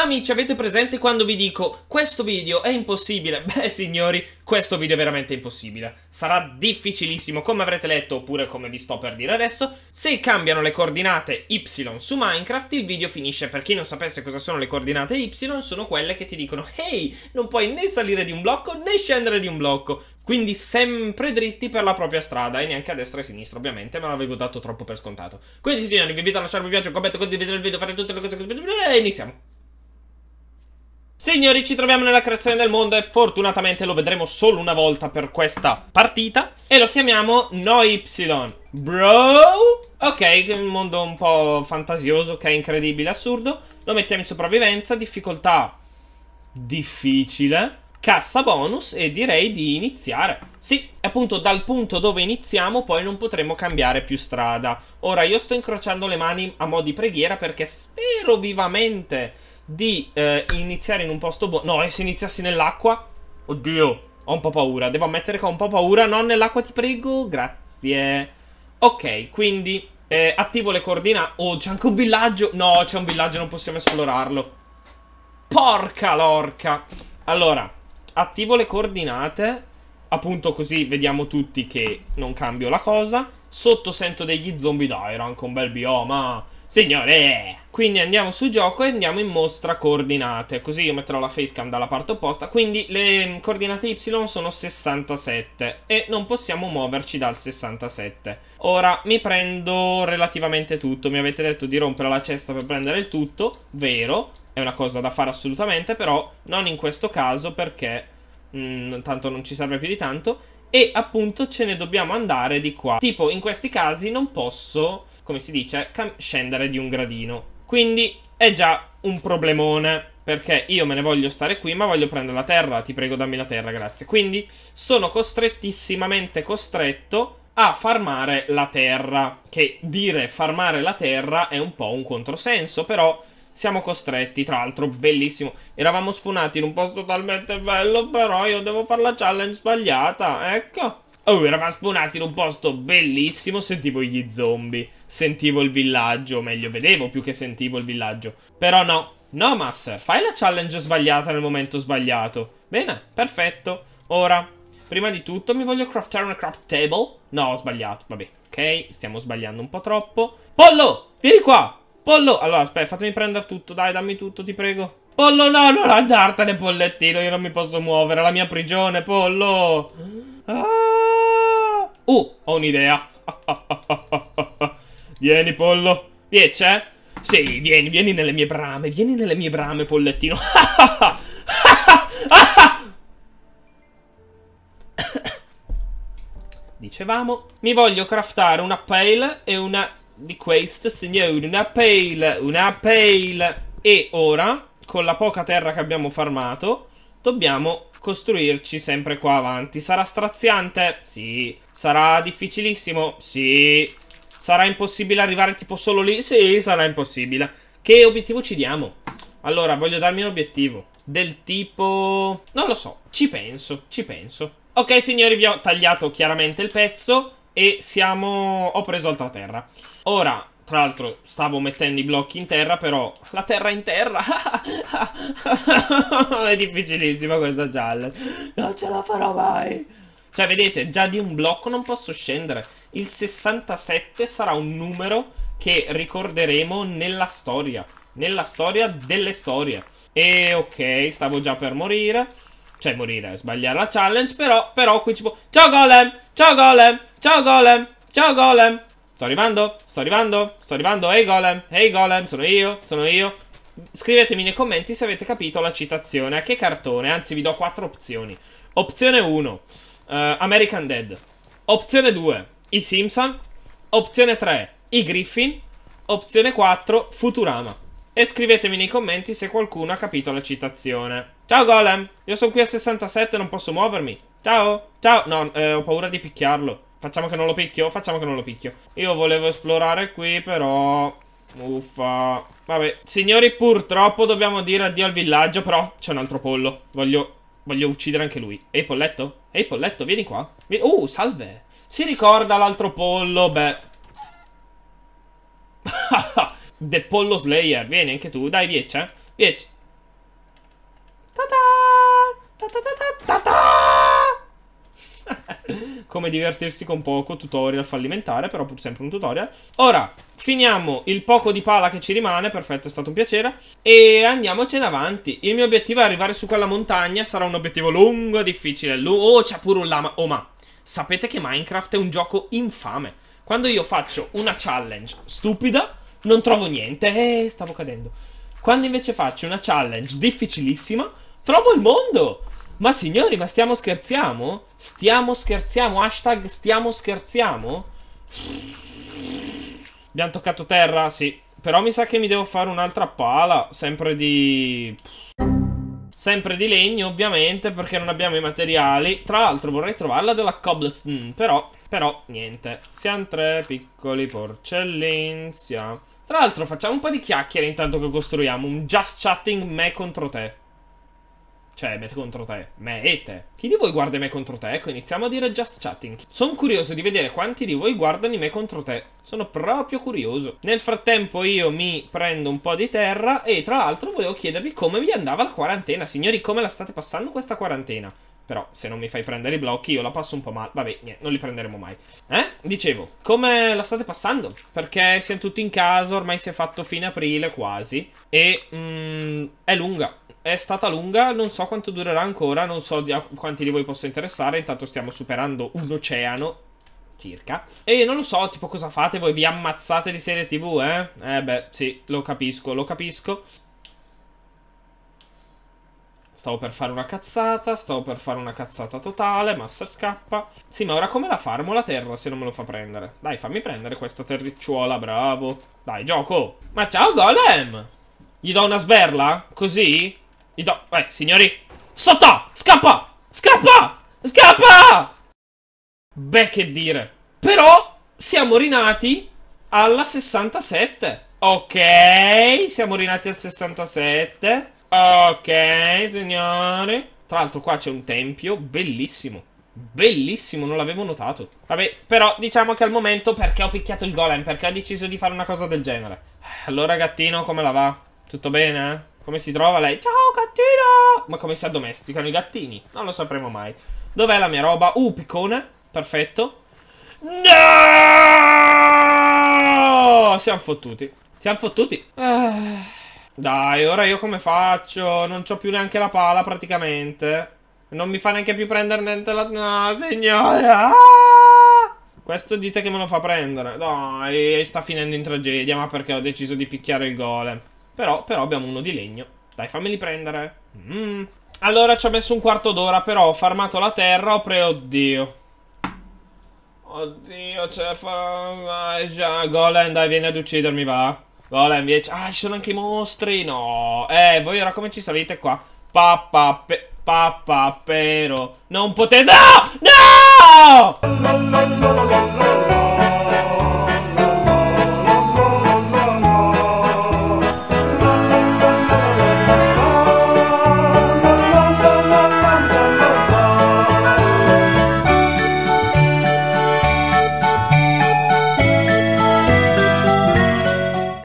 Amici, avete presente quando vi dico questo video è impossibile? Beh, signori, questo video è veramente impossibile. Sarà difficilissimo, come avrete letto oppure come vi sto per dire adesso. Se cambiano le coordinate y su Minecraft, il video finisce. Per chi non sapesse cosa sono le coordinate y, sono quelle che ti dicono hey, non puoi né salire di un blocco né scendere di un blocco». Quindi sempre dritti per la propria strada e neanche a destra e a sinistra ovviamente, ma l'avevo dato troppo per scontato. Quindi signori, vi invito a lasciare un mi piace, un commento, condividere il video, fare tutte le cose che... E iniziamo! Signori, ci troviamo nella creazione del mondo e fortunatamente lo vedremo solo una volta per questa partita e lo chiamiamo NoY. Bro? Ok, un mondo un po' fantasioso, che è incredibile, assurdo. Lo mettiamo in sopravvivenza, difficoltà difficile, cassa bonus e direi di iniziare. Sì, appunto dal punto dove iniziamo poi non potremo cambiare più strada. Ora io sto incrociando le mani a mo' di preghiera perché spero vivamente di eh, iniziare in un posto buono. No, e eh, se iniziassi nell'acqua? Oddio, ho un po' paura. Devo ammettere che ho un po' paura. No, nell'acqua ti prego. Grazie. Ok, quindi eh, attivo le coordinate. Oh, c'è anche un villaggio. No, c'è un villaggio, non possiamo esplorarlo. Porca lorca. Allora, attivo le coordinate. Appunto così vediamo tutti che non cambio la cosa. Sotto sento degli zombie. Dai, era anche un bel bioma. Signore! Quindi andiamo su gioco e andiamo in mostra coordinate, così io metterò la facecam dalla parte opposta, quindi le mm, coordinate Y sono 67 e non possiamo muoverci dal 67. Ora mi prendo relativamente tutto, mi avete detto di rompere la cesta per prendere il tutto, vero, è una cosa da fare assolutamente, però non in questo caso perché mh, mm, tanto non ci serve più di tanto e appunto ce ne dobbiamo andare di qua. Tipo in questi casi non posso, come si dice, scendere di un gradino. Quindi è già un problemone perché io me ne voglio stare qui ma voglio prendere la terra, ti prego dammi la terra, grazie. Quindi sono costrettissimamente costretto a farmare la terra, che dire farmare la terra è un po' un controsenso, però siamo costretti, tra l'altro bellissimo. Eravamo spunati in un posto talmente bello, però io devo fare la challenge sbagliata, ecco. Oh, eravamo spunati in un posto bellissimo, sentivo gli zombie, sentivo il villaggio, o meglio vedevo più che sentivo il villaggio. Però no, no Master, fai la challenge sbagliata nel momento sbagliato. Bene, perfetto. Ora, prima di tutto mi voglio craftare una craft table. No, ho sbagliato, vabbè. Ok, stiamo sbagliando un po' troppo. Pollo, vieni qua! Pollo, allora aspetta, fatemi prendere tutto, dai, dammi tutto, ti prego. Pollo, no, non andartene, pollettino, io non mi posso muovere, è la mia prigione, pollo. Ah. Uh, ho un'idea. vieni, pollo. Vieni, c'è? Sì, vieni, vieni nelle mie brame, vieni nelle mie brame, pollettino. Dicevamo, mi voglio craftare una pale e una di questo, signori, una pale, una pale. E ora, con la poca terra che abbiamo farmato, dobbiamo costruirci sempre qua avanti. Sarà straziante? Sì. Sarà difficilissimo? Sì. Sarà impossibile arrivare tipo solo lì? Sì, sarà impossibile. Che obiettivo ci diamo? Allora, voglio darmi un obiettivo. Del tipo... Non lo so, ci penso, ci penso. Ok, signori, vi ho tagliato chiaramente il pezzo. E siamo... ho preso altra terra. Ora, tra l'altro, stavo mettendo i blocchi in terra, però... La terra in terra! È difficilissima questa challenge. Non ce la farò mai! Cioè, vedete, già di un blocco non posso scendere. Il 67 sarà un numero che ricorderemo nella storia. Nella storia delle storie. E ok, stavo già per morire. Cioè, morire, sbagliare la challenge, però, però qui ci può... Ciao Golem! Ciao Golem! Ciao Golem, ciao Golem. Sto arrivando, sto arrivando, sto arrivando. Ehi hey, Golem, ehi hey, Golem, sono io, sono io. Scrivetemi nei commenti se avete capito la citazione, a che cartone, anzi vi do quattro opzioni. Opzione 1, uh, eh, American Dead. Opzione 2, i Simpson. Opzione 3, i Griffin. Opzione 4, Futurama. E scrivetemi nei commenti se qualcuno ha capito la citazione. Ciao Golem, io sono qui a 67 non posso muovermi. Ciao, ciao, no, eh, ho paura di picchiarlo. Facciamo che non lo picchio? Facciamo che non lo picchio. Io volevo esplorare qui, però... Uffa. Vabbè. Signori, purtroppo dobbiamo dire addio al villaggio, però c'è un altro pollo. Voglio... Voglio uccidere anche lui. Ehi, polletto? Ehi, polletto, vieni qua. Uh, salve. Si ricorda l'altro pollo? Beh... The Pollo Slayer. Vieni anche tu. Dai, 10, eh. 10. Ta-ta! Ta-ta-ta-ta-ta! come divertirsi con poco, tutorial fallimentare, però pur sempre un tutorial. Ora, finiamo il poco di pala che ci rimane, perfetto, è stato un piacere, e andiamocene avanti. Il mio obiettivo è arrivare su quella montagna, sarà un obiettivo lungo, difficile, lungo, oh c'è pure un lama, oh ma, sapete che Minecraft è un gioco infame. Quando io faccio una challenge stupida, non trovo niente, eh, stavo cadendo. Quando invece faccio una challenge difficilissima, trovo il mondo! Ma signori, ma stiamo scherziamo? Stiamo scherziamo? Hashtag stiamo scherziamo? Abbiamo toccato terra? Sì. Però mi sa che mi devo fare un'altra pala. Sempre di... Sempre di legno, ovviamente, perché non abbiamo i materiali. Tra l'altro vorrei trovarla della cobblestone, però... Però, niente. Siamo tre piccoli porcellini, Tra l'altro facciamo un po' di chiacchiere intanto che costruiamo un just chatting me contro te. Cioè, me contro te. Me e te. Chi di voi guarda me contro te? Ecco, iniziamo a dire just chatting. Sono curioso di vedere quanti di voi guardano me contro te. Sono proprio curioso. Nel frattempo io mi prendo un po' di terra e tra l'altro volevo chiedervi come vi andava la quarantena. Signori, come la state passando questa quarantena? Però se non mi fai prendere i blocchi io la passo un po' male. Vabbè, niente, non li prenderemo mai. Eh? Dicevo, come la state passando? Perché siamo tutti in casa, ormai si è fatto fine aprile quasi. E mm, è lunga. È stata lunga, non so quanto durerà ancora, non so di quanti di voi possa interessare. Intanto stiamo superando un oceano circa. E non lo so, tipo, cosa fate voi? Vi ammazzate di serie TV, eh? Eh beh, sì, lo capisco, lo capisco. Stavo per fare una cazzata, stavo per fare una cazzata totale, Master scappa. Sì, ma ora come la farmo la terra se non me lo fa prendere? Dai, fammi prendere questa terricciuola, bravo. Dai, gioco. Ma ciao, golem! Gli do una sberla? Così? Gli do... Eh, signori! Sotto! Scappa! Scappa! Scappa! Beh, che dire. Però siamo rinati alla 67. Ok, siamo rinati al 67. Ok, signori. Tra l'altro qua c'è un tempio bellissimo. Bellissimo, non l'avevo notato. Vabbè, però diciamo che al momento perché ho picchiato il golem, perché ho deciso di fare una cosa del genere. Allora, gattino, come la va? Tutto bene? Eh? Come si trova lei? Ciao, gattino! Ma come si addomesticano i gattini? Non lo sapremo mai. Dov'è la mia roba? Uh, piccone. Perfetto. No! Siamo fottuti. Siamo fottuti. Ah. Dai, ora io come faccio? Non ho più neanche la pala praticamente. Non mi fa neanche più prendere niente la... No, signore! Ah! Questo dite che me lo fa prendere. Dai, sta finendo in tragedia, ma perché ho deciso di picchiare il golem. Però, però abbiamo uno di legno. Dai, fammeli prendere. Mm. Allora ci ho messo un quarto d'ora, però ho farmato la terra, ho pre... Oddio. Oddio, c'è... Fa... Ah, golem, dai, vieni ad uccidermi, va. Voilà, invece... Ah, ci sono anche i mostri, no. Eh, voi ora come ci salite qua? Pappa, pe... Pappa, però... Non potete... No! No!